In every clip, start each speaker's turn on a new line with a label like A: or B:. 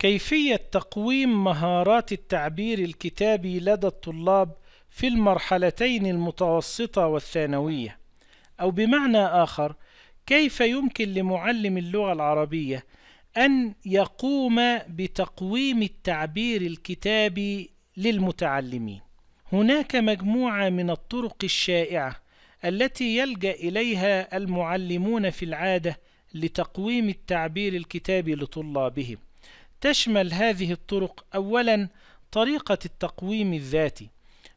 A: كيفية تقويم مهارات التعبير الكتابي لدى الطلاب في المرحلتين المتوسطة والثانوية أو بمعنى آخر كيف يمكن لمعلم اللغة العربية أن يقوم بتقويم التعبير الكتابي للمتعلمين هناك مجموعة من الطرق الشائعة التي يلجأ إليها المعلمون في العادة لتقويم التعبير الكتابي لطلابهم تشمل هذه الطرق أولا طريقة التقويم الذاتي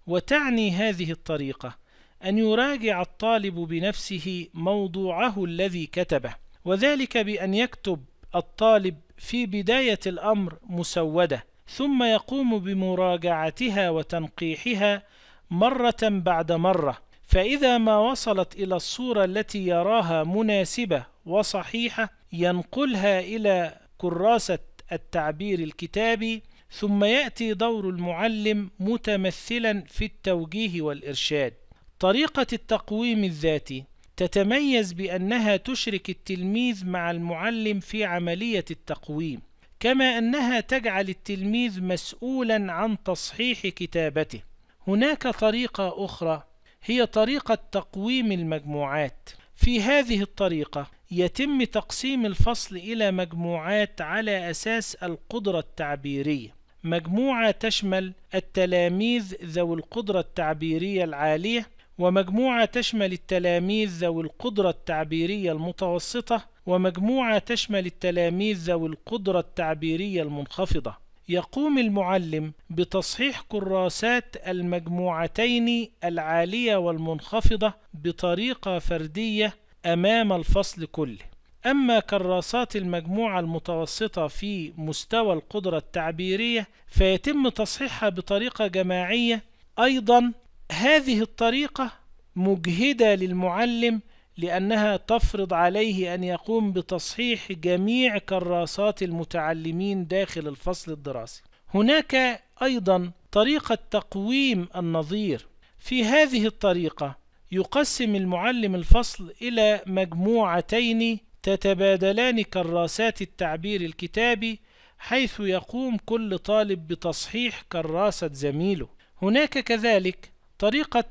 A: وتعني هذه الطريقة أن يراجع الطالب بنفسه موضوعه الذي كتبه وذلك بأن يكتب الطالب في بداية الأمر مسودة ثم يقوم بمراجعتها وتنقيحها مرة بعد مرة فإذا ما وصلت إلى الصورة التي يراها مناسبة وصحيحة ينقلها إلى كراسة التعبير الكتابي ثم يأتي دور المعلم متمثلا في التوجيه والإرشاد طريقة التقويم الذاتي تتميز بأنها تشرك التلميذ مع المعلم في عملية التقويم كما أنها تجعل التلميذ مسؤولا عن تصحيح كتابته هناك طريقة أخرى هي طريقة تقويم المجموعات في هذه الطريقة يتم تقسيم الفصل إلى مجموعات على أساس القدرة التعبيرية مجموعة تشمل التلاميذ ذوي القدرة التعبيرية العالية ومجموعة تشمل التلاميذ ذوي القدرة التعبيرية المتوسطة ومجموعة تشمل التلاميذ ذوي القدرة التعبيرية المنخفضة يقوم المعلم بتصحيح كراسات المجموعتين العالية والمنخفضة بطريقة فردية أمام الفصل كله أما كراسات المجموعة المتوسطة في مستوى القدرة التعبيرية فيتم تصحيحها بطريقة جماعية أيضا هذه الطريقة مجهدة للمعلم لأنها تفرض عليه أن يقوم بتصحيح جميع كراسات المتعلمين داخل الفصل الدراسي هناك أيضا طريقة تقويم النظير في هذه الطريقة يقسم المعلم الفصل إلى مجموعتين تتبادلان كراسات التعبير الكتابي حيث يقوم كل طالب بتصحيح كراسة زميله هناك كذلك طريقة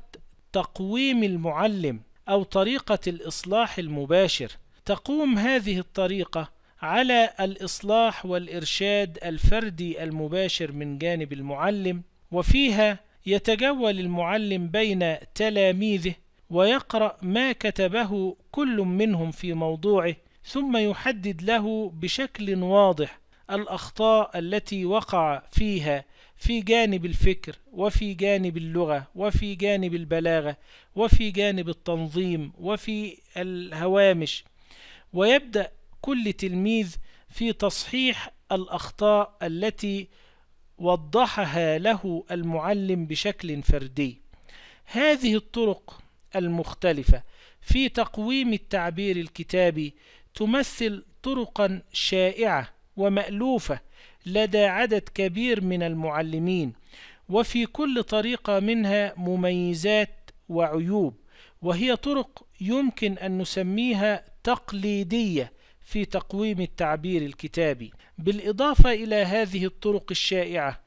A: تقويم المعلم أو طريقة الإصلاح المباشر تقوم هذه الطريقة على الإصلاح والإرشاد الفردي المباشر من جانب المعلم وفيها يتجول المعلم بين تلاميذه ويقرأ ما كتبه كل منهم في موضوعه ثم يحدد له بشكل واضح الأخطاء التي وقع فيها في جانب الفكر وفي جانب اللغة وفي جانب البلاغة وفي جانب التنظيم وفي الهوامش ويبدأ كل تلميذ في تصحيح الأخطاء التي وضحها له المعلم بشكل فردي هذه الطرق المختلفة في تقويم التعبير الكتابي تمثل طرقا شائعة ومألوفة لدى عدد كبير من المعلمين وفي كل طريقة منها مميزات وعيوب وهي طرق يمكن أن نسميها تقليدية في تقويم التعبير الكتابي بالإضافة إلى هذه الطرق الشائعة